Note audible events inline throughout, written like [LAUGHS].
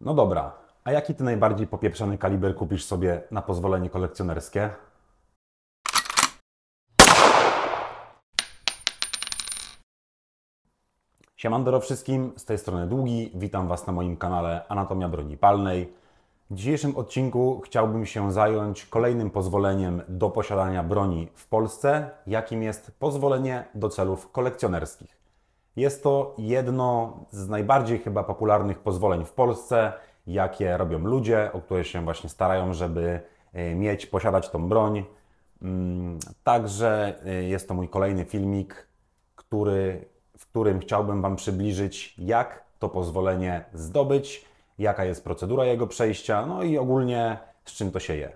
No dobra, a jaki ty najbardziej popieprzony kaliber kupisz sobie na pozwolenie kolekcjonerskie? Siemandoro wszystkim, z tej strony Długi, witam Was na moim kanale Anatomia Broni Palnej. W dzisiejszym odcinku chciałbym się zająć kolejnym pozwoleniem do posiadania broni w Polsce, jakim jest pozwolenie do celów kolekcjonerskich. Jest to jedno z najbardziej chyba popularnych pozwoleń w Polsce, jakie robią ludzie, o które się właśnie starają, żeby e, mieć, posiadać tą broń. Mm, także e, jest to mój kolejny filmik, który, w którym chciałbym Wam przybliżyć, jak to pozwolenie zdobyć, jaka jest procedura jego przejścia, no i ogólnie z czym to się je.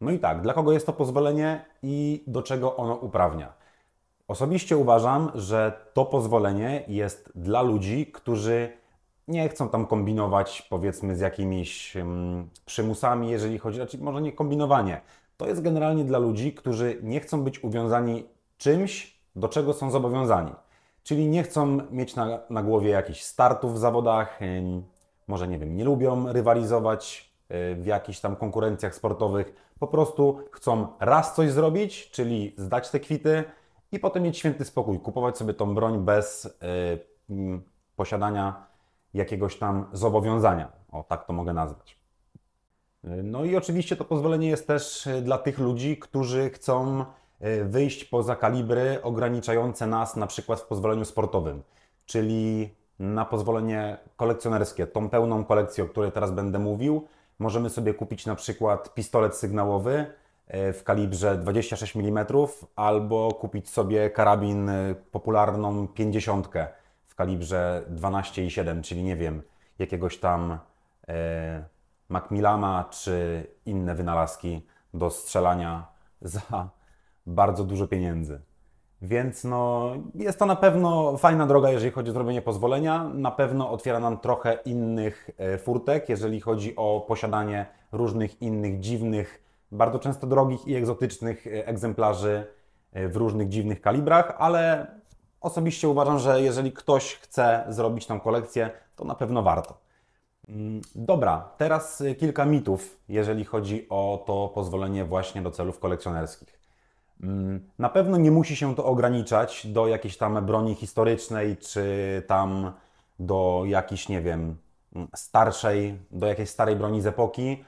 No i tak, dla kogo jest to pozwolenie i do czego ono uprawnia. Osobiście uważam, że to pozwolenie jest dla ludzi, którzy nie chcą tam kombinować, powiedzmy, z jakimiś przymusami, jeżeli chodzi, raczej znaczy, może nie kombinowanie. To jest generalnie dla ludzi, którzy nie chcą być uwiązani czymś, do czego są zobowiązani. Czyli nie chcą mieć na, na głowie jakichś startów w zawodach, yy, może nie wiem, nie lubią rywalizować yy, w jakichś tam konkurencjach sportowych. Po prostu chcą raz coś zrobić, czyli zdać te kwity, i potem mieć święty spokój, kupować sobie tą broń bez yy, posiadania jakiegoś tam zobowiązania. O, tak to mogę nazwać. Y, no i oczywiście to pozwolenie jest też y, dla tych ludzi, którzy chcą y, wyjść poza kalibry ograniczające nas na przykład w pozwoleniu sportowym, czyli na pozwolenie kolekcjonerskie, tą pełną kolekcję, o której teraz będę mówił. Możemy sobie kupić na przykład pistolet sygnałowy, E, w kalibrze 26 mm, albo kupić sobie karabin e, popularną 50 w kalibrze 12,7, czyli nie wiem, jakiegoś tam e, Macmillana czy inne wynalazki do strzelania za bardzo dużo pieniędzy. Więc no, jest to na pewno fajna droga, jeżeli chodzi o zrobienie pozwolenia. Na pewno otwiera nam trochę innych e, furtek, jeżeli chodzi o posiadanie różnych innych dziwnych bardzo często drogich i egzotycznych e, egzemplarzy e, w różnych dziwnych kalibrach, ale osobiście uważam, że jeżeli ktoś chce zrobić tam kolekcję, to na pewno warto. Mm, dobra, teraz e, kilka mitów, jeżeli chodzi o to pozwolenie właśnie do celów kolekcjonerskich. Mm, na pewno nie musi się to ograniczać do jakiejś tam broni historycznej, czy tam do jakiejś, nie wiem, mm, starszej, do jakiejś starej broni z epoki.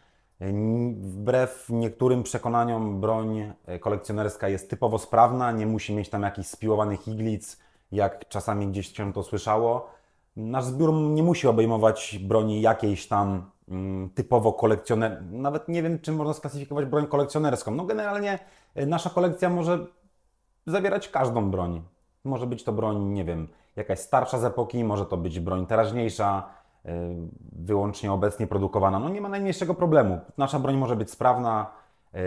Wbrew niektórym przekonaniom, broń e, kolekcjonerska jest typowo sprawna, nie musi mieć tam jakichś spiłowanych iglic, jak czasami gdzieś się to słyszało. Nasz zbiór nie musi obejmować broni jakiejś tam mm, typowo kolekcjoner... Nawet nie wiem, czym można sklasyfikować broń kolekcjonerską. No generalnie e, nasza kolekcja może zawierać każdą broń. Może być to broń, nie wiem, jakaś starsza z epoki, może to być broń teraźniejsza, Y, wyłącznie obecnie produkowana, no nie ma najmniejszego problemu. Nasza broń może być sprawna, y,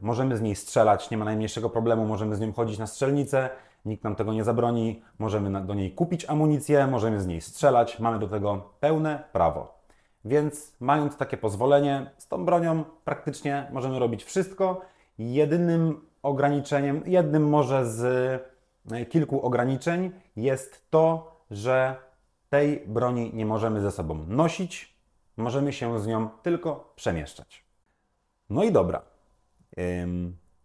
możemy z niej strzelać, nie ma najmniejszego problemu, możemy z nią chodzić na strzelnicę, nikt nam tego nie zabroni, możemy do niej kupić amunicję, możemy z niej strzelać, mamy do tego pełne prawo. Więc mając takie pozwolenie, z tą bronią praktycznie możemy robić wszystko. Jedynym ograniczeniem, jednym może z y, kilku ograniczeń jest to, że tej broni nie możemy ze sobą nosić, możemy się z nią tylko przemieszczać. No i dobra.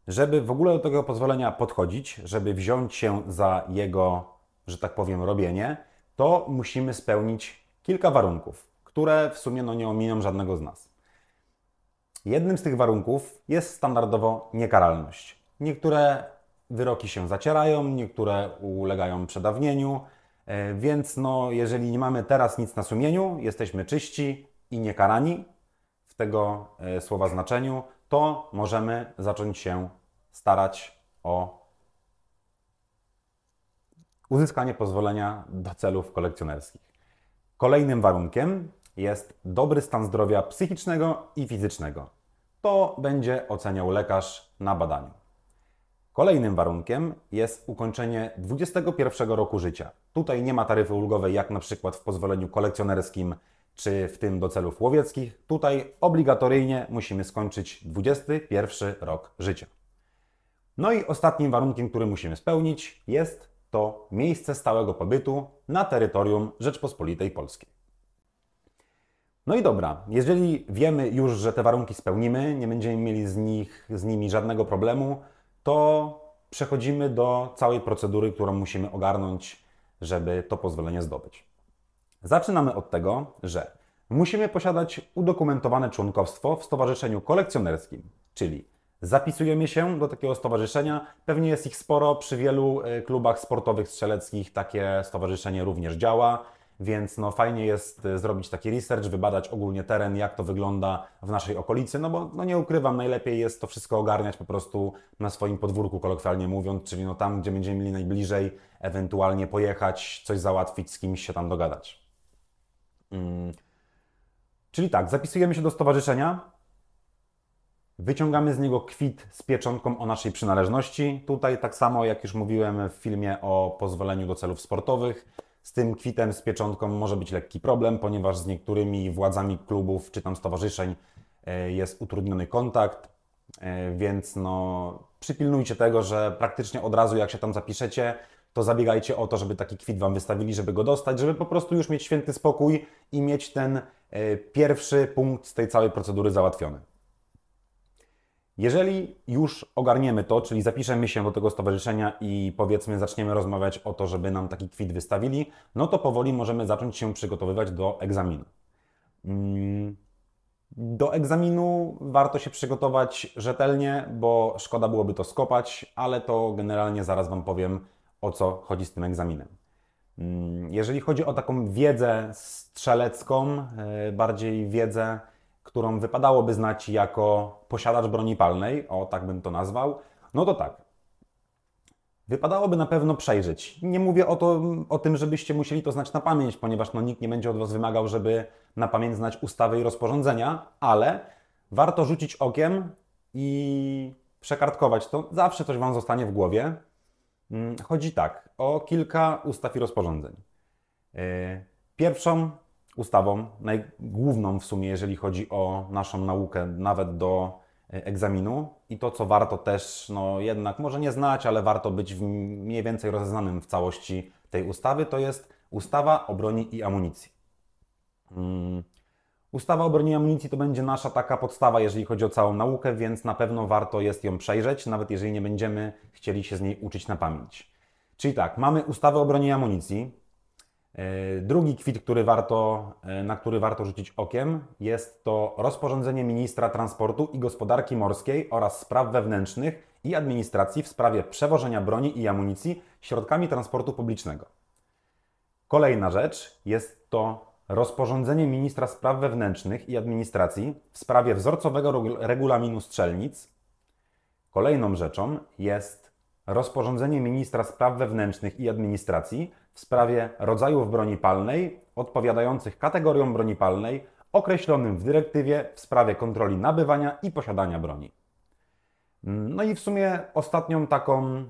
Żeby w ogóle do tego pozwolenia podchodzić, żeby wziąć się za jego, że tak powiem, robienie, to musimy spełnić kilka warunków, które w sumie no, nie ominą żadnego z nas. Jednym z tych warunków jest standardowo niekaralność. Niektóre wyroki się zacierają, niektóre ulegają przedawnieniu, E, więc no, jeżeli nie mamy teraz nic na sumieniu, jesteśmy czyści i niekarani w tego e, słowa znaczeniu, to możemy zacząć się starać o uzyskanie pozwolenia do celów kolekcjonerskich. Kolejnym warunkiem jest dobry stan zdrowia psychicznego i fizycznego. To będzie oceniał lekarz na badaniu. Kolejnym warunkiem jest ukończenie 21 roku życia. Tutaj nie ma taryfy ulgowej, jak na przykład w pozwoleniu kolekcjonerskim czy w tym do celów łowieckich. Tutaj obligatoryjnie musimy skończyć 21 rok życia. No i ostatnim warunkiem, który musimy spełnić, jest to miejsce stałego pobytu na terytorium Rzeczpospolitej Polskiej. No i dobra, jeżeli wiemy już, że te warunki spełnimy, nie będziemy mieli z, nich, z nimi żadnego problemu, to przechodzimy do całej procedury, którą musimy ogarnąć, żeby to pozwolenie zdobyć. Zaczynamy od tego, że musimy posiadać udokumentowane członkostwo w stowarzyszeniu kolekcjonerskim, czyli zapisujemy się do takiego stowarzyszenia. Pewnie jest ich sporo, przy wielu y, klubach sportowych strzeleckich takie stowarzyszenie również działa. Więc no, fajnie jest e, zrobić taki research, wybadać ogólnie teren, jak to wygląda w naszej okolicy, no bo no nie ukrywam, najlepiej jest to wszystko ogarniać po prostu na swoim podwórku, kolokwialnie mówiąc, czyli no tam, gdzie będziemy mieli najbliżej, ewentualnie pojechać, coś załatwić, z kimś się tam dogadać. Hmm. Czyli tak, zapisujemy się do stowarzyszenia, Wyciągamy z niego kwit z pieczątką o naszej przynależności. Tutaj tak samo, jak już mówiłem w filmie o pozwoleniu do celów sportowych, z tym kwitem z pieczątką może być lekki problem, ponieważ z niektórymi władzami klubów czy tam stowarzyszeń e, jest utrudniony kontakt, e, więc no, przypilnujcie tego, że praktycznie od razu jak się tam zapiszecie, to zabiegajcie o to, żeby taki kwit Wam wystawili, żeby go dostać, żeby po prostu już mieć święty spokój i mieć ten e, pierwszy punkt z tej całej procedury załatwiony. Jeżeli już ogarniemy to, czyli zapiszemy się do tego stowarzyszenia i powiedzmy zaczniemy rozmawiać o to, żeby nam taki kwit wystawili, no to powoli możemy zacząć się przygotowywać do egzaminu. Mm, do egzaminu warto się przygotować rzetelnie, bo szkoda byłoby to skopać, ale to generalnie zaraz Wam powiem o co chodzi z tym egzaminem. Mm, jeżeli chodzi o taką wiedzę strzelecką, e, bardziej wiedzę, którą wypadałoby znać jako posiadacz broni palnej, o tak bym to nazwał, no to tak. Wypadałoby na pewno przejrzeć. Nie mówię o, to, o tym, żebyście musieli to znać na pamięć, ponieważ no, nikt nie będzie od Was wymagał, żeby na pamięć znać ustawy i rozporządzenia, ale warto rzucić okiem i przekartkować to. Zawsze coś Wam zostanie w głowie. Mm, chodzi tak o kilka ustaw i rozporządzeń. Y, pierwszą ustawą najgłówną w sumie, jeżeli chodzi o naszą naukę, nawet do e, egzaminu. I to, co warto też, no jednak może nie znać, ale warto być w mniej więcej rozeznanym w całości tej ustawy, to jest ustawa o broni i amunicji. Hmm. Ustawa o broni i amunicji to będzie nasza taka podstawa, jeżeli chodzi o całą naukę, więc na pewno warto jest ją przejrzeć, nawet jeżeli nie będziemy chcieli się z niej uczyć na pamięć. Czyli tak, mamy ustawę o broni i amunicji, E, drugi kwit, który warto, e, na który warto rzucić okiem, jest to rozporządzenie ministra transportu i gospodarki morskiej oraz spraw wewnętrznych i administracji w sprawie przewożenia broni i amunicji środkami transportu publicznego. Kolejna rzecz jest to rozporządzenie ministra spraw wewnętrznych i administracji w sprawie wzorcowego regulaminu strzelnic. Kolejną rzeczą jest rozporządzenie ministra spraw wewnętrznych i administracji w sprawie rodzajów broni palnej odpowiadających kategoriom broni palnej określonym w dyrektywie w sprawie kontroli nabywania i posiadania broni. No i w sumie ostatnią taką,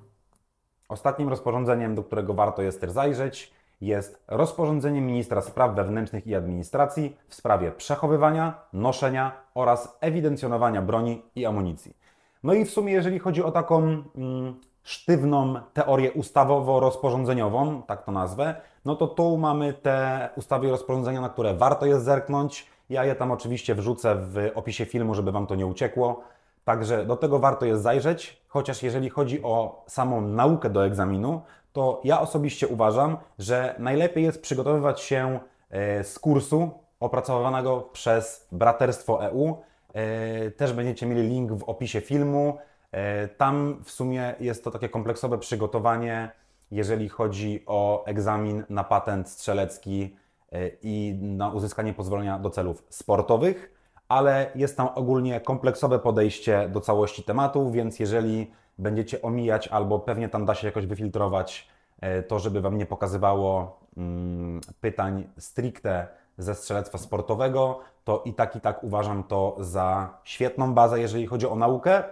ostatnim rozporządzeniem, do którego warto jest też zajrzeć, jest rozporządzenie ministra spraw wewnętrznych i administracji w sprawie przechowywania, noszenia oraz ewidencjonowania broni i amunicji. No i w sumie, jeżeli chodzi o taką mm, sztywną teorię ustawowo-rozporządzeniową, tak to nazwę, no to tu mamy te ustawy i rozporządzenia, na które warto jest zerknąć. Ja je tam oczywiście wrzucę w opisie filmu, żeby Wam to nie uciekło. Także do tego warto jest zajrzeć, chociaż jeżeli chodzi o samą naukę do egzaminu, to ja osobiście uważam, że najlepiej jest przygotowywać się e, z kursu opracowywanego przez Braterstwo EU. E, też będziecie mieli link w opisie filmu. E, tam w sumie jest to takie kompleksowe przygotowanie, jeżeli chodzi o egzamin na patent strzelecki e, i na uzyskanie pozwolenia do celów sportowych, ale jest tam ogólnie kompleksowe podejście do całości tematu, więc jeżeli będziecie omijać albo pewnie tam da się jakoś wyfiltrować e, to, żeby Wam nie pokazywało mm, pytań stricte ze strzelectwa sportowego, to i tak, i tak uważam to za świetną bazę, jeżeli chodzi o naukę,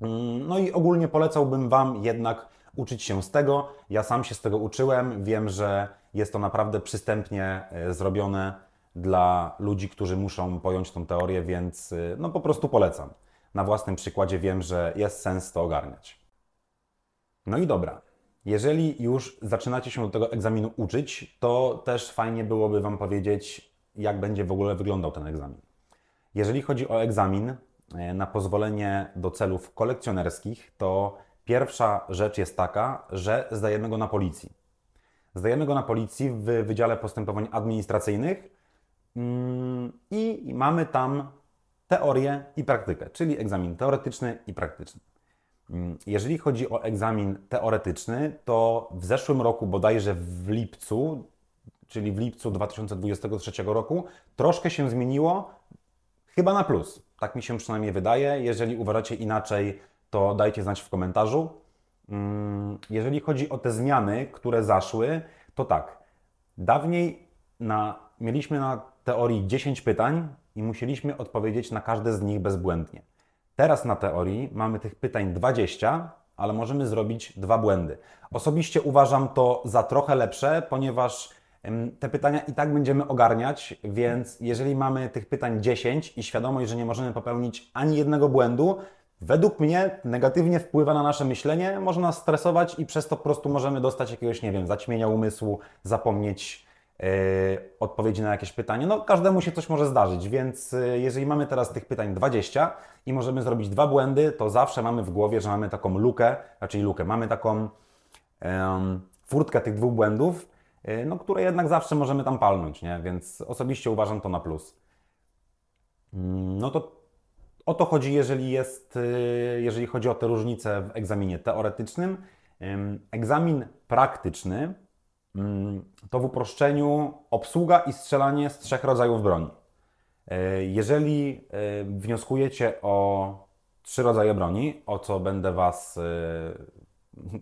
Mm, no i ogólnie polecałbym Wam jednak uczyć się z tego. Ja sam się z tego uczyłem. Wiem, że jest to naprawdę przystępnie e, zrobione dla ludzi, którzy muszą pojąć tą teorię, więc e, no po prostu polecam. Na własnym przykładzie wiem, że jest sens to ogarniać. No i dobra. Jeżeli już zaczynacie się do tego egzaminu uczyć, to też fajnie byłoby Wam powiedzieć, jak będzie w ogóle wyglądał ten egzamin. Jeżeli chodzi o egzamin, E, na pozwolenie do celów kolekcjonerskich, to pierwsza rzecz jest taka, że zdajemy go na policji. Zdajemy go na policji w Wydziale Postępowań Administracyjnych mm, i mamy tam teorię i praktykę, czyli egzamin teoretyczny i praktyczny. Mm, jeżeli chodzi o egzamin teoretyczny, to w zeszłym roku, bodajże w lipcu, czyli w lipcu 2023 roku, troszkę się zmieniło, chyba na plus. Tak mi się przynajmniej wydaje. Jeżeli uważacie inaczej, to dajcie znać w komentarzu. Mm, jeżeli chodzi o te zmiany, które zaszły, to tak. Dawniej na, mieliśmy na teorii 10 pytań i musieliśmy odpowiedzieć na każde z nich bezbłędnie. Teraz na teorii mamy tych pytań 20, ale możemy zrobić dwa błędy. Osobiście uważam to za trochę lepsze, ponieważ te pytania i tak będziemy ogarniać, więc jeżeli mamy tych pytań 10 i świadomość, że nie możemy popełnić ani jednego błędu, według mnie negatywnie wpływa na nasze myślenie, można stresować i przez to po prostu możemy dostać jakiegoś, nie wiem, zaćmienia umysłu, zapomnieć yy, odpowiedzi na jakieś pytanie. No, każdemu się coś może zdarzyć, więc e, jeżeli mamy teraz tych pytań 20 i możemy zrobić dwa błędy, to zawsze mamy w głowie, że mamy taką lukę, raczej znaczy lukę, mamy taką. Yy, furtkę tych dwóch błędów, E, no, które jednak zawsze możemy tam palnąć, nie? więc osobiście uważam to na plus. Mm, no to o to chodzi, jeżeli, jest, e, jeżeli chodzi o te różnice w egzaminie teoretycznym. Egzamin praktyczny mm, to w uproszczeniu obsługa i strzelanie z trzech rodzajów broni. E, jeżeli wnioskujecie o trzy rodzaje broni, o co będę Was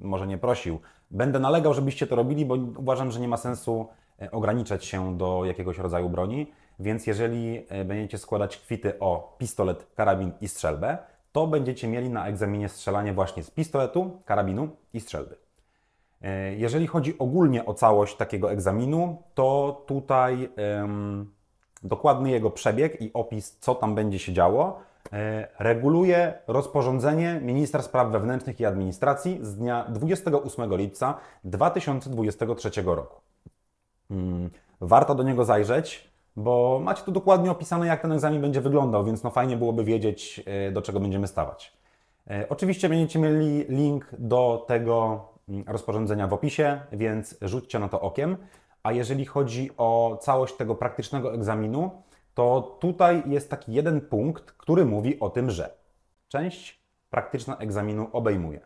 może nie prosił. Będę nalegał, żebyście to robili, bo uważam, że nie ma sensu e, ograniczać się do jakiegoś rodzaju broni. Więc jeżeli e, będziecie składać kwity o pistolet, karabin i strzelbę, to będziecie mieli na egzaminie strzelanie właśnie z pistoletu, karabinu i strzelby. E, jeżeli chodzi ogólnie o całość takiego egzaminu, to tutaj um, dokładny jego przebieg i opis, co tam będzie się działo, E, reguluje rozporządzenie ministra spraw wewnętrznych i administracji z dnia 28 lipca 2023 roku. Hmm, warto do niego zajrzeć, bo macie tu dokładnie opisane, jak ten egzamin będzie wyglądał, więc no fajnie byłoby wiedzieć, e, do czego będziemy stawać. E, oczywiście będziecie mieli link do tego mm, rozporządzenia w opisie, więc rzućcie na to okiem. A jeżeli chodzi o całość tego praktycznego egzaminu, to tutaj jest taki jeden punkt, który mówi o tym, że część praktyczna egzaminu obejmuje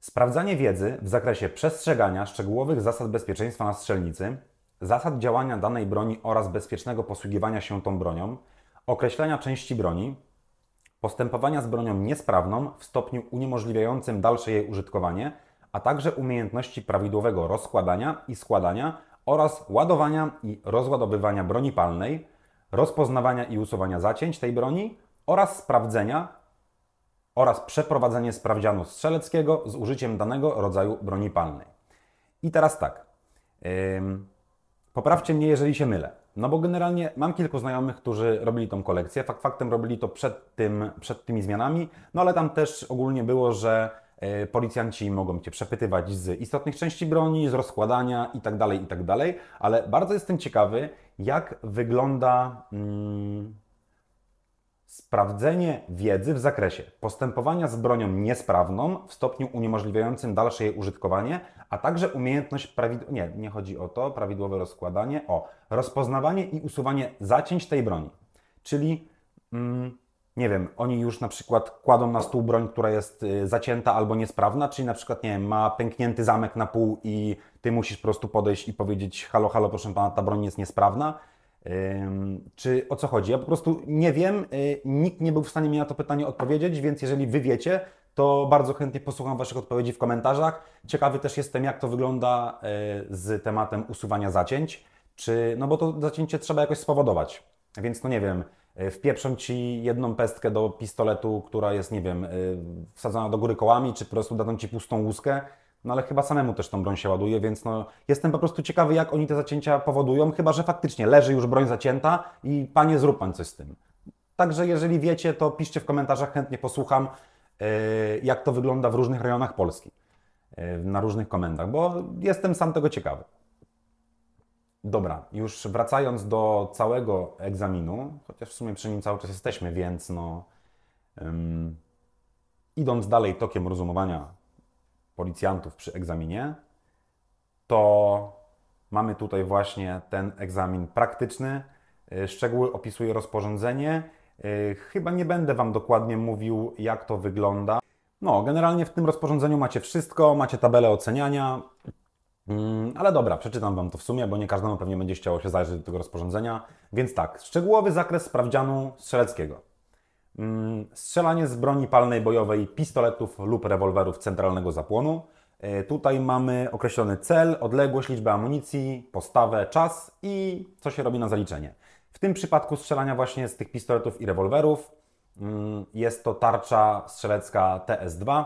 sprawdzanie wiedzy w zakresie przestrzegania szczegółowych zasad bezpieczeństwa na strzelnicy, zasad działania danej broni oraz bezpiecznego posługiwania się tą bronią, określenia części broni, postępowania z bronią niesprawną w stopniu uniemożliwiającym dalsze jej użytkowanie, a także umiejętności prawidłowego rozkładania i składania oraz ładowania i rozładowywania broni palnej, rozpoznawania i usuwania zacięć tej broni oraz sprawdzenia oraz przeprowadzenie sprawdzianu strzeleckiego z użyciem danego rodzaju broni palnej. I teraz tak, poprawcie mnie, jeżeli się mylę. No bo generalnie mam kilku znajomych, którzy robili tą kolekcję. Fakt faktem robili to przed, tym, przed tymi zmianami, no ale tam też ogólnie było, że E, policjanci mogą Cię przepytywać z istotnych części broni, z rozkładania itd., tak itd., tak ale bardzo jestem ciekawy, jak wygląda hmm, sprawdzenie wiedzy w zakresie postępowania z bronią niesprawną w stopniu uniemożliwiającym dalsze jej użytkowanie, a także umiejętność prawidł... nie, nie chodzi o to, prawidłowe rozkładanie, o rozpoznawanie i usuwanie zacięć tej broni. Czyli... Hmm, nie wiem, oni już na przykład kładą na stół broń, która jest y, zacięta albo niesprawna, czyli na przykład, nie wiem, ma pęknięty zamek na pół i ty musisz po prostu podejść i powiedzieć halo, halo, proszę pana, ta broń jest niesprawna. Czy o co chodzi? Ja po prostu nie wiem, y, nikt nie był w stanie mi na to pytanie odpowiedzieć, więc jeżeli wy wiecie, to bardzo chętnie posłucham Waszych odpowiedzi w komentarzach. Ciekawy też jestem, jak to wygląda y, z tematem usuwania zacięć, czy, no bo to zacięcie trzeba jakoś spowodować, więc no nie wiem, E, wpieprzą ci jedną pestkę do pistoletu, która jest, nie wiem, e, wsadzona do góry kołami, czy po prostu dadzą ci pustą łuskę. No ale chyba samemu też tą broń się ładuje, więc no, jestem po prostu ciekawy, jak oni te zacięcia powodują, chyba że faktycznie leży już broń zacięta i panie, zrób pan coś z tym. Także jeżeli wiecie, to piszcie w komentarzach, chętnie posłucham, e, jak to wygląda w różnych rejonach Polski, na różnych komendach, bo jestem sam tego ciekawy. Dobra, już wracając do całego egzaminu, chociaż w sumie przy nim cały czas jesteśmy, więc no, um, idąc dalej tokiem rozumowania policjantów przy egzaminie, to mamy tutaj właśnie ten egzamin praktyczny. E, szczegóły opisuje rozporządzenie. E, chyba nie będę Wam dokładnie mówił, jak to wygląda. No, generalnie w tym rozporządzeniu macie wszystko, macie tabelę oceniania, Mm. Ale dobra, przeczytam Wam to w sumie, bo nie każdemu pewnie będzie chciało się zajrzeć do tego rozporządzenia. Więc tak, szczegółowy zakres sprawdzianu strzeleckiego. Mm, strzelanie z broni palnej bojowej, pistoletów lub rewolwerów centralnego zapłonu. E, tutaj mamy określony cel, odległość, liczbę amunicji, postawę, czas i co się robi na zaliczenie. W tym przypadku strzelania właśnie z tych pistoletów i rewolwerów mm, jest to tarcza strzelecka TS2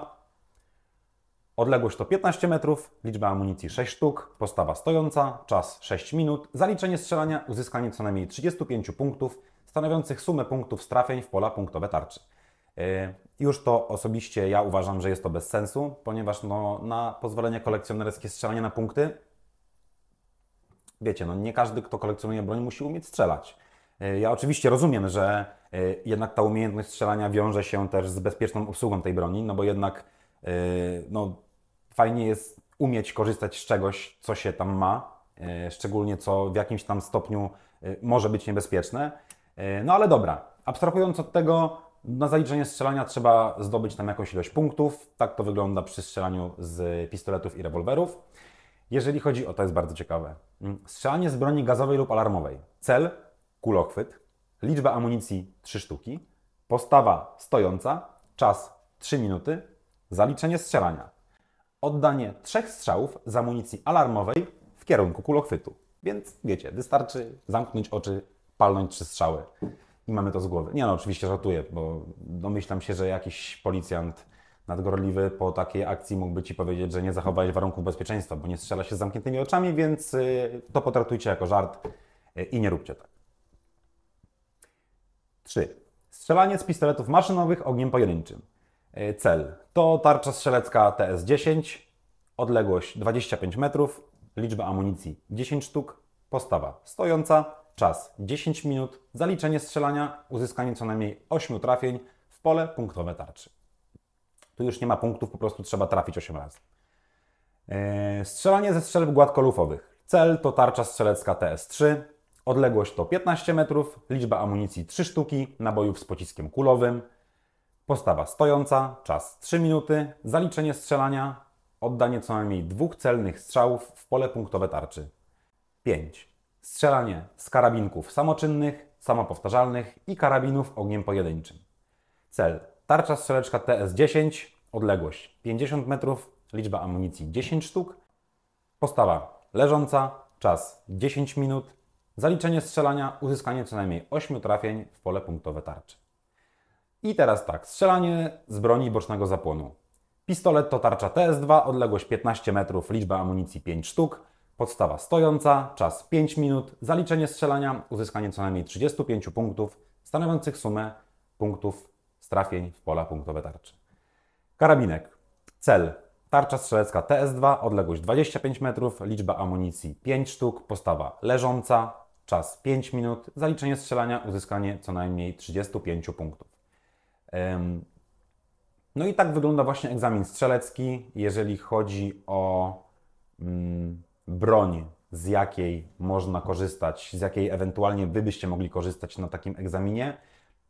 Odległość to 15 metrów, liczba amunicji 6 sztuk, postawa stojąca, czas 6 minut, zaliczenie strzelania, uzyskanie co najmniej 35 punktów, stanowiących sumę punktów z w pola punktowe tarczy. Yy, już to osobiście ja uważam, że jest to bez sensu, ponieważ no, na pozwolenie kolekcjonerskie strzelanie na punkty, wiecie, no, nie każdy, kto kolekcjonuje broń, musi umieć strzelać. Yy, ja oczywiście rozumiem, że yy, jednak ta umiejętność strzelania wiąże się też z bezpieczną obsługą tej broni, no bo jednak no, fajnie jest umieć korzystać z czegoś, co się tam ma, e, szczególnie co w jakimś tam stopniu e, może być niebezpieczne. E, no ale dobra, abstrahując od tego, na zaliczenie strzelania trzeba zdobyć tam jakąś ilość punktów. Tak to wygląda przy strzelaniu z pistoletów i rewolwerów. Jeżeli chodzi o, to jest bardzo ciekawe, mm, strzelanie z broni gazowej lub alarmowej. Cel, kulochwyt, liczba amunicji 3 sztuki, postawa stojąca, czas 3 minuty, zaliczenie strzelania oddanie trzech strzałów z amunicji alarmowej w kierunku kulochwytu. Więc wiecie, wystarczy zamknąć oczy, palnąć trzy strzały i mamy to z głowy. Nie no, oczywiście żartuję, bo domyślam się, że jakiś policjant nadgorliwy po takiej akcji mógłby Ci powiedzieć, że nie zachowałeś warunków bezpieczeństwa, bo nie strzela się z zamkniętymi oczami, więc y, to potraktujcie jako żart y, i nie róbcie tak. 3. Strzelanie z pistoletów maszynowych ogniem pojedynczym. E, cel. To tarcza strzelecka TS-10, odległość 25 metrów, liczba amunicji 10 sztuk, postawa stojąca, czas 10 minut, zaliczenie strzelania, uzyskanie co najmniej 8 trafień w pole punktowe tarczy. Tu już nie ma punktów, po prostu trzeba trafić 8 razy. E, strzelanie ze strzelb gładkolufowych. Cel to tarcza strzelecka TS-3, odległość to 15 metrów, liczba amunicji 3 sztuki, nabojów z pociskiem kulowym, Postawa stojąca, czas 3 minuty, zaliczenie strzelania, oddanie co najmniej dwóch celnych strzałów w pole punktowe tarczy. 5. Strzelanie z karabinków samoczynnych, samopowtarzalnych i karabinów ogniem pojedynczym. Cel: tarcza strzeleczka TS-10, odległość 50 metrów, liczba amunicji 10 sztuk. Postawa leżąca, czas 10 minut, zaliczenie strzelania, uzyskanie co najmniej 8 trafień w pole punktowe tarczy. I teraz tak, strzelanie z broni bocznego zapłonu. Pistolet to tarcza TS2, odległość 15 metrów, liczba amunicji 5 sztuk, podstawa stojąca, czas 5 minut, zaliczenie strzelania, uzyskanie co najmniej 35 punktów stanowiących sumę punktów strafień w pola punktowe tarczy. Karabinek. Cel. Tarcza strzelecka TS2, odległość 25 metrów, liczba amunicji 5 sztuk, postawa leżąca, czas 5 minut, zaliczenie strzelania, uzyskanie co najmniej 35 punktów. No i tak wygląda właśnie egzamin strzelecki, jeżeli chodzi o mm, broń, z jakiej można korzystać, z jakiej ewentualnie Wy byście mogli korzystać na takim egzaminie,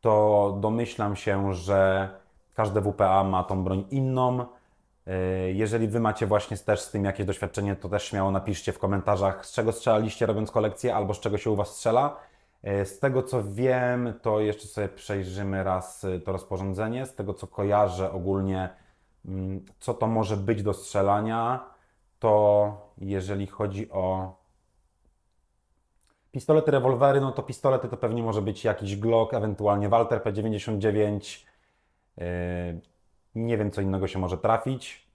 to domyślam się, że każde WPA ma tą broń inną. E, jeżeli Wy macie właśnie też z tym jakieś doświadczenie, to też śmiało napiszcie w komentarzach, z czego strzelaliście robiąc kolekcję albo z czego się u Was strzela. E, z tego co wiem, to jeszcze sobie przejrzymy raz e, to rozporządzenie. Z tego co kojarzę ogólnie, mm, co to może być do strzelania, to jeżeli chodzi o pistolety, rewolwery, no to pistolety to pewnie może być jakiś Glock, ewentualnie Walter P99. E, nie wiem, co innego się może trafić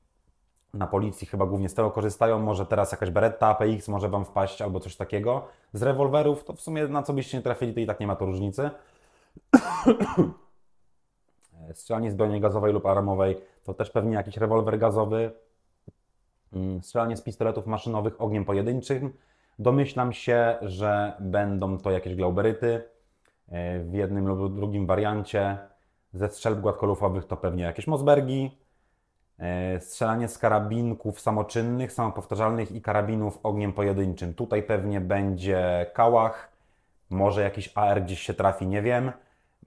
na policji chyba głównie z tego korzystają. Może teraz jakaś Beretta APX może Wam wpaść albo coś takiego. Z rewolwerów to w sumie na co byście nie trafili, to i tak nie ma to różnicy. [COUGHS] E, strzelanie z broni gazowej lub aramowej to też pewnie jakiś rewolwer gazowy. Mm, strzelanie z pistoletów maszynowych ogniem pojedynczym. Domyślam się, że będą to jakieś glauberyty e, w jednym lub drugim wariancie. Ze strzelb gładkolufowych to pewnie jakieś Mosbergi, E, strzelanie z karabinków samoczynnych, samopowtarzalnych i karabinów ogniem pojedynczym. Tutaj pewnie będzie kałach, może jakiś AR gdzieś się trafi, nie wiem.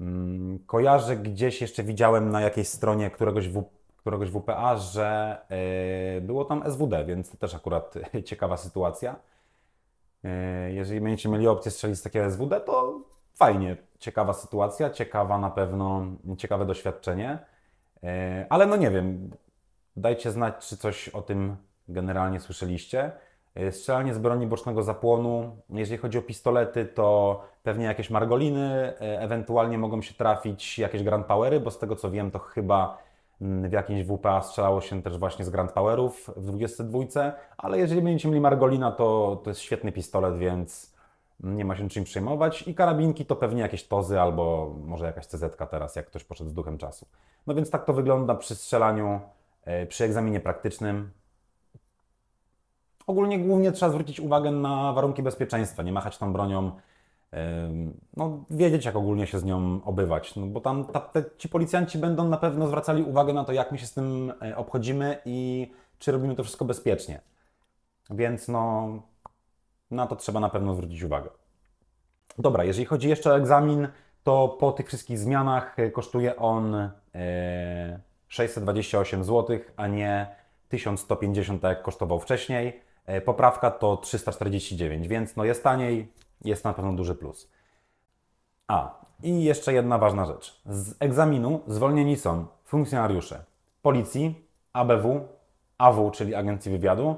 Mm, kojarzę gdzieś, jeszcze widziałem na jakiejś stronie któregoś, w, któregoś WPA, że e, było tam SWD, więc to też akurat [LAUGHS] ciekawa sytuacja. E, jeżeli będziecie mieli opcję strzelić z takiego SWD, to fajnie, ciekawa sytuacja, ciekawa na pewno, ciekawe doświadczenie. Ale no nie wiem, Dajcie znać, czy coś o tym generalnie słyszeliście. E, strzelanie z broni bocznego zapłonu, jeżeli chodzi o pistolety, to pewnie jakieś margoliny, e, ewentualnie mogą się trafić jakieś Grand Powery, bo z tego co wiem, to chyba mm, w jakimś WPA strzelało się też właśnie z Grand Powerów w 22, ale jeżeli będziecie mieli margolina, to, to jest świetny pistolet, więc nie ma się czym przejmować. I karabinki to pewnie jakieś tozy albo może jakaś cz teraz, jak ktoś poszedł z duchem czasu. No więc tak to wygląda przy strzelaniu E, przy egzaminie praktycznym. Ogólnie głównie trzeba zwrócić uwagę na warunki bezpieczeństwa, nie machać tą bronią, no, wiedzieć, jak ogólnie się z nią obywać, no, bo tam ta, te, ci policjanci będą na pewno zwracali uwagę na to, jak my się z tym e, obchodzimy i czy robimy to wszystko bezpiecznie. Więc no, na to trzeba na pewno zwrócić uwagę. Dobra, jeżeli chodzi jeszcze o egzamin, to po tych wszystkich zmianach e, kosztuje on 628 zł, a nie 1150 tak jak kosztował wcześniej. E, poprawka to 349, więc no jest taniej, jest na pewno duży plus. A, i jeszcze jedna ważna rzecz. Z egzaminu zwolnieni są funkcjonariusze Policji, ABW, AW, czyli Agencji Wywiadu,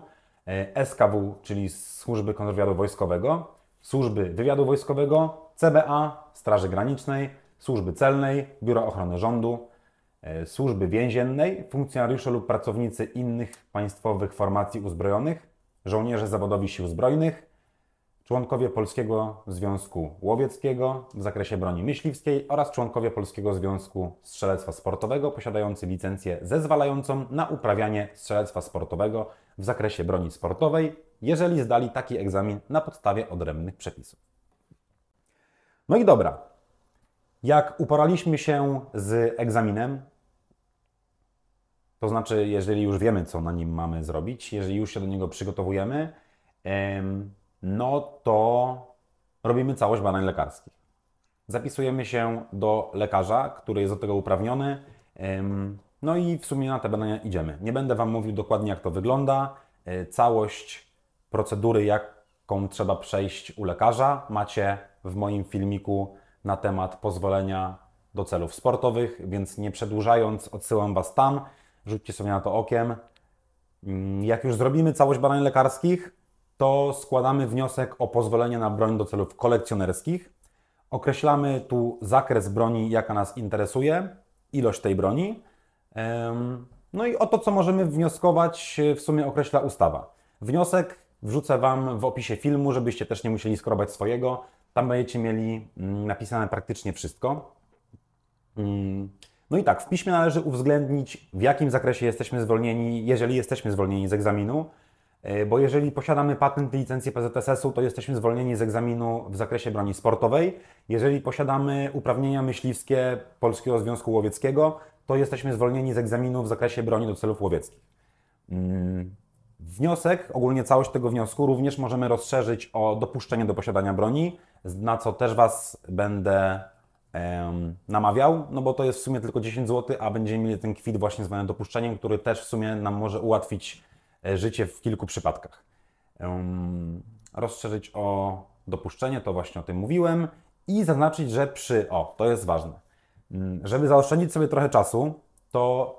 e, SKW, czyli Służby Kontrwywiadu Wojskowego, Służby Wywiadu Wojskowego, CBA, Straży Granicznej, Służby Celnej, Biura Ochrony Rządu, E, służby więziennej, funkcjonariusze lub pracownicy innych państwowych formacji uzbrojonych, żołnierze zawodowi sił zbrojnych, członkowie Polskiego Związku Łowieckiego w zakresie broni myśliwskiej oraz członkowie Polskiego Związku Strzelectwa Sportowego posiadający licencję zezwalającą na uprawianie strzelectwa sportowego w zakresie broni sportowej, jeżeli zdali taki egzamin na podstawie odrębnych przepisów. No i dobra. Jak uporaliśmy się z egzaminem, to znaczy, jeżeli już wiemy, co na nim mamy zrobić, jeżeli już się do niego przygotowujemy, no to robimy całość badań lekarskich. Zapisujemy się do lekarza, który jest do tego uprawniony, no i w sumie na te badania idziemy. Nie będę Wam mówił dokładnie, jak to wygląda. E, całość procedury, jaką trzeba przejść u lekarza, macie w moim filmiku na temat pozwolenia do celów sportowych, więc nie przedłużając, odsyłam Was tam. Rzućcie sobie na to okiem. Mm, jak już zrobimy całość badań lekarskich, to składamy wniosek o pozwolenie na broń do celów kolekcjonerskich. Określamy tu zakres broni, jaka nas interesuje, ilość tej broni. No i o to, co możemy wnioskować, w sumie określa ustawa. Wniosek wrzucę Wam w opisie filmu, żebyście też nie musieli skrobać swojego. Tam będziecie mieli mm, napisane praktycznie wszystko. Mm, no i tak, w piśmie należy uwzględnić, w jakim zakresie jesteśmy zwolnieni, jeżeli jesteśmy zwolnieni z egzaminu, e, bo jeżeli posiadamy patent i licencję PZSS-u, to jesteśmy zwolnieni z egzaminu w zakresie broni sportowej. Jeżeli posiadamy uprawnienia myśliwskie Polskiego Związku Łowieckiego, to jesteśmy zwolnieni z egzaminu w zakresie broni do celów łowieckich. Mm, wniosek, ogólnie całość tego wniosku, również możemy rozszerzyć o dopuszczenie do posiadania broni, na co też Was będę namawiał, no bo to jest w sumie tylko 10 zł, a będziemy mieli ten kwit właśnie zwany dopuszczeniem, który też w sumie nam może ułatwić e, życie w kilku przypadkach. Rozszerzyć o dopuszczenie, to właśnie o tym mówiłem i zaznaczyć, że przy, o to jest ważne, mm, żeby zaoszczędzić sobie trochę czasu, to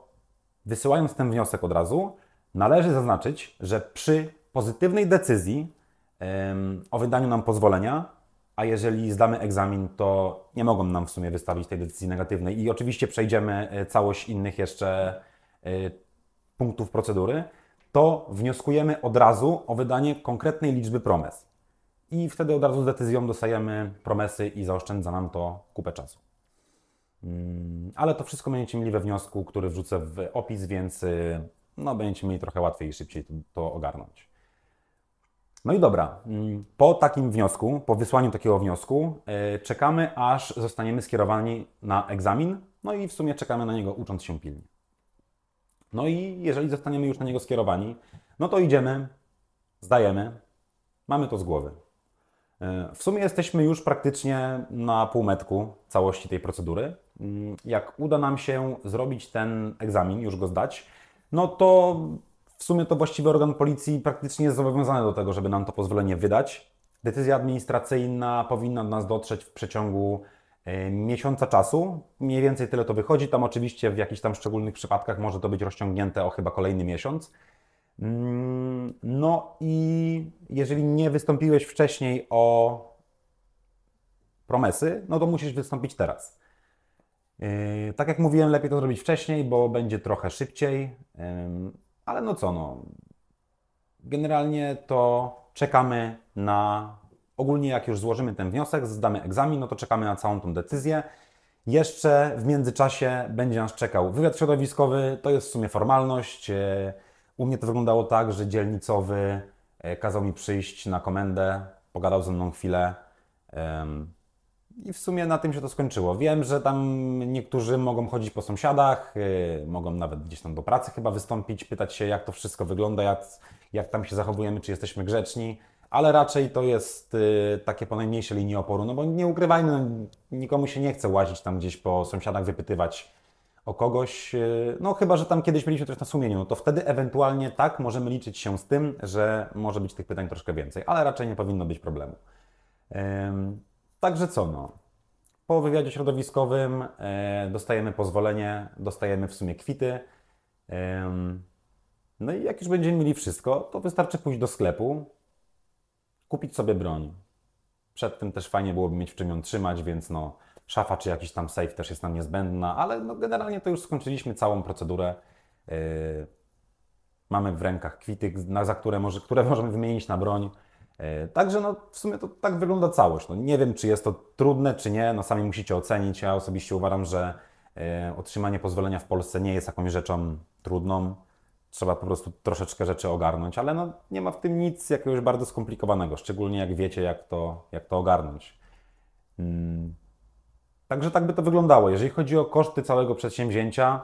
wysyłając ten wniosek od razu, należy zaznaczyć, że przy pozytywnej decyzji o wydaniu nam pozwolenia a jeżeli zdamy egzamin, to nie mogą nam w sumie wystawić tej decyzji negatywnej. I oczywiście przejdziemy e, całość innych jeszcze e, punktów procedury, to wnioskujemy od razu o wydanie konkretnej liczby promes. I wtedy od razu z decyzją dostajemy promesy i zaoszczędza nam to kupę czasu. Mm, ale to wszystko będziecie mieli we wniosku, który wrzucę w opis, więc e, no, będziecie mieli trochę łatwiej i szybciej to ogarnąć. No i dobra, mm, po takim wniosku, po wysłaniu takiego wniosku, e, czekamy aż zostaniemy skierowani na egzamin, no i w sumie czekamy na niego ucząc się pilnie. No i jeżeli zostaniemy już na niego skierowani, no to idziemy, zdajemy, mamy to z głowy. E, w sumie jesteśmy już praktycznie na półmetku całości tej procedury. Mm, jak uda nam się zrobić ten egzamin, już go zdać, no to w sumie to właściwy organ policji praktycznie jest zobowiązany do tego, żeby nam to pozwolenie wydać. Decyzja administracyjna powinna do nas dotrzeć w przeciągu e, miesiąca czasu. Mniej więcej tyle to wychodzi. Tam oczywiście w jakichś tam szczególnych przypadkach może to być rozciągnięte o chyba kolejny miesiąc. Mm, no i jeżeli nie wystąpiłeś wcześniej o promesy, no to musisz wystąpić teraz. E, tak jak mówiłem, lepiej to zrobić wcześniej, bo będzie trochę szybciej. Ale no co, no. Generalnie to czekamy na. Ogólnie, jak już złożymy ten wniosek, zdamy egzamin, no to czekamy na całą tą decyzję. Jeszcze w międzyczasie będzie nas czekał wywiad środowiskowy, to jest w sumie formalność. E, u mnie to wyglądało tak, że dzielnicowy e, kazał mi przyjść na komendę, pogadał ze mną chwilę. I w sumie na tym się to skończyło. Wiem, że tam niektórzy mogą chodzić po sąsiadach, yy, mogą nawet gdzieś tam do pracy chyba wystąpić, pytać się, jak to wszystko wygląda, jak, jak tam się zachowujemy, czy jesteśmy grzeczni, ale raczej to jest yy, takie po najmniejszej linii oporu, no bo nie ukrywajmy, no, nikomu się nie chce łazić tam gdzieś po sąsiadach, wypytywać o kogoś, yy, no chyba, że tam kiedyś mieliśmy coś na sumieniu, no to wtedy ewentualnie tak, możemy liczyć się z tym, że może być tych pytań troszkę więcej, ale raczej nie powinno być problemu. Yy. Także co no? Po wywiadzie środowiskowym e, dostajemy pozwolenie, dostajemy w sumie kwity. no i jak już będziemy mieli wszystko, to wystarczy pójść do sklepu, kupić sobie broń. Przed tym też fajnie byłoby mieć w czym ją trzymać, więc no, szafa czy jakiś tam safe też jest nam niezbędna, ale no, generalnie to już skończyliśmy całą procedurę. E, mamy w rękach kwity, za które, może, które [LAUGHS] możemy wymienić na broń. E, także no, w sumie to tak wygląda całość. No, nie wiem, czy jest to trudne, czy nie, no sami musicie ocenić. Ja osobiście uważam, że e, otrzymanie pozwolenia w Polsce nie jest jakąś rzeczą trudną. Trzeba po prostu troszeczkę rzeczy ogarnąć, ale no, nie ma w tym nic jakiegoś bardzo skomplikowanego, szczególnie jak wiecie, jak to, jak to ogarnąć. Hmm. Także tak by to wyglądało. Jeżeli chodzi o koszty całego przedsięwzięcia,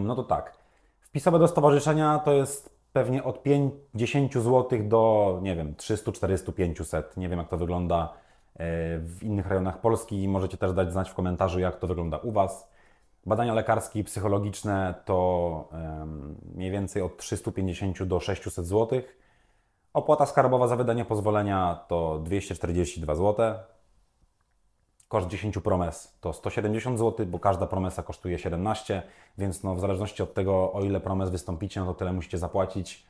no to tak. Wpisowe do stowarzyszenia to jest pewnie od 50 zł do, nie wiem, 300, 400, 500. Nie wiem, jak to wygląda e, w innych rejonach Polski. Możecie też dać znać w komentarzu, jak to wygląda u Was. Badania lekarskie i psychologiczne to mniej więcej od 350 do 600 zł. Opłata skarbowa za wydanie pozwolenia to 242 zł. Koszt 10 promes to 170 zł, bo każda promesa kosztuje 17, więc no, w zależności od tego, o ile promes wystąpicie, no to tyle musicie zapłacić.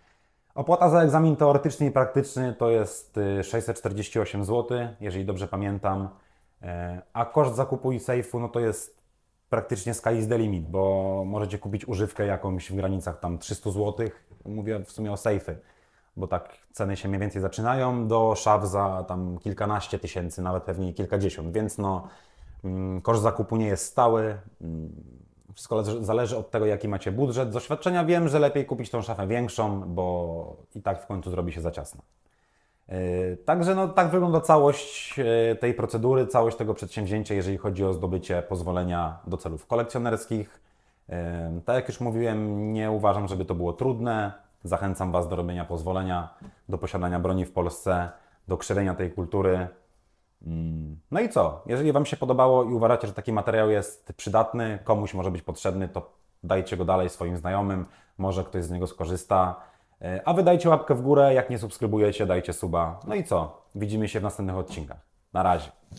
Opłata za egzamin teoretyczny i praktyczny to jest 648 y, zł, jeżeli dobrze pamiętam, e, a koszt zakupu i sejfu no to jest praktycznie sky is the limit, bo możecie kupić używkę jakąś w granicach tam 300 zł, mówię w sumie o sejfy bo tak ceny się mniej więcej zaczynają, do szaf za tam kilkanaście tysięcy, nawet pewnie kilkadziesiąt, więc no, mm, koszt zakupu nie jest stały. Mm, wszystko zależy od tego, jaki macie budżet. Z doświadczenia wiem, że lepiej kupić tą szafę większą, bo i tak w końcu zrobi się za ciasno. Y, także no, tak wygląda całość y, tej procedury, całość tego przedsięwzięcia, jeżeli chodzi o zdobycie pozwolenia do celów kolekcjonerskich. Y, tak jak już mówiłem, nie uważam, żeby to było trudne. Zachęcam Was do robienia pozwolenia, do posiadania broni w Polsce, do krzewienia tej kultury. Mm, no i co? Jeżeli Wam się podobało i uważacie, że taki materiał jest przydatny, komuś może być potrzebny, to dajcie go dalej swoim znajomym, może ktoś z niego skorzysta. E, a wy dajcie łapkę w górę, jak nie subskrybujecie, dajcie suba. No i co? Widzimy się w następnych odcinkach. Na razie.